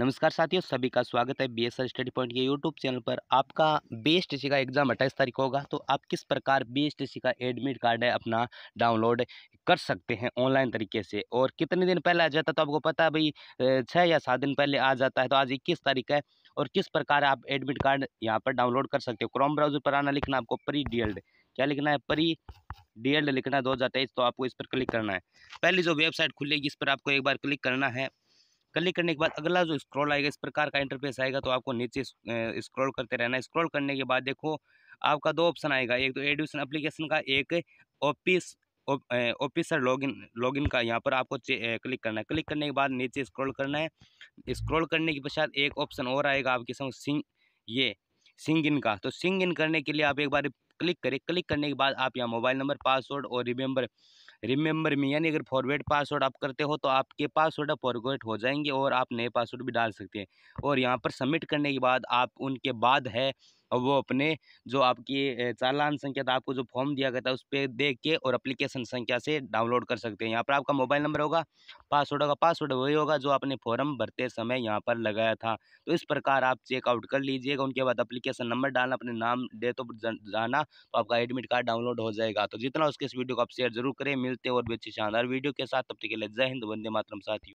नमस्कार साथियों सभी का स्वागत है बी एस स्टडी पॉइंट के यूट्यूब चैनल पर आपका बी एस का एग्ज़ाम अट्ठाईस तारीख होगा तो आप किस प्रकार बी एस का एडमिट कार्ड है अपना डाउनलोड कर सकते हैं ऑनलाइन तरीके से और कितने दिन पहले आ जाता है तो आपको पता है भाई छः या सात दिन पहले आ जाता है तो आज इक्कीस तारीख है और किस प्रकार आप एडमिट कार्ड यहाँ पर डाउनलोड कर सकते हो क्रोम ब्राउजर पर आना लिखना आपको प्री डी क्या लिखना है प्री डी लिखना है दो तो आपको इस पर क्लिक करना है पहले जो वेबसाइट खुलेगी इस पर आपको एक बार क्लिक करना है क्लिक करने के बाद अगला जो स्क्रॉल आएगा इस प्रकार का इंटरफेस आएगा तो आपको नीचे स्क्रॉल करते रहना स्क्रॉल करने के बाद देखो आपका दो ऑप्शन आएगा एक तो एडमिशन अप्लीकेशन का एक ऑफिस ऑफिसर लॉगिन लॉगिन का यहाँ पर आपको क्लिक करना है क्लिक करने के बाद नीचे स्क्रॉल करना है स्क्रॉल करने के पश्चात एक ऑप्शन और आएगा आपके सामने सिंग ये सिंग इन का तो सिंग इन करने के लिए आप एक बार क्लिक करें क्लिक करने के बाद आप यहाँ मोबाइल नंबर पासवर्ड और रिमेंबर रिमेंबर में यानी अगर फॉरवर्ड पासवर्ड आप करते हो तो आपके पासवर्ड अब फॉरवर्ड हो जाएंगे और आप नए पासवर्ड भी डाल सकते हैं और यहाँ पर सबमिट करने के बाद आप उनके बाद है और वो अपने जो आपकी चालान संख्या था आपको जो फॉर्म दिया गया था उस पर देख के और अप्लीकेशन संख्या से डाउनलोड कर सकते हैं यहाँ पर आपका मोबाइल नंबर होगा पासवर्ड होगा पासवर्ड वही होगा जो आपने फॉर्म भरते समय यहाँ पर लगाया था तो इस प्रकार आप चेकआउट कर लीजिएगा उनके बाद अप्लीकेशन नंबर डालना अपने नाम डेट ऑफ जाना तो आपका एडमिट कार्ड डाउनलोड हो जाएगा तो जितना उसके इस वीडियो को आप शेयर जरूर करें मिलते और भी अच्छी शानदार वीडियो के साथ तब तक के लिए जय हिंद वंदे मातरम साथियों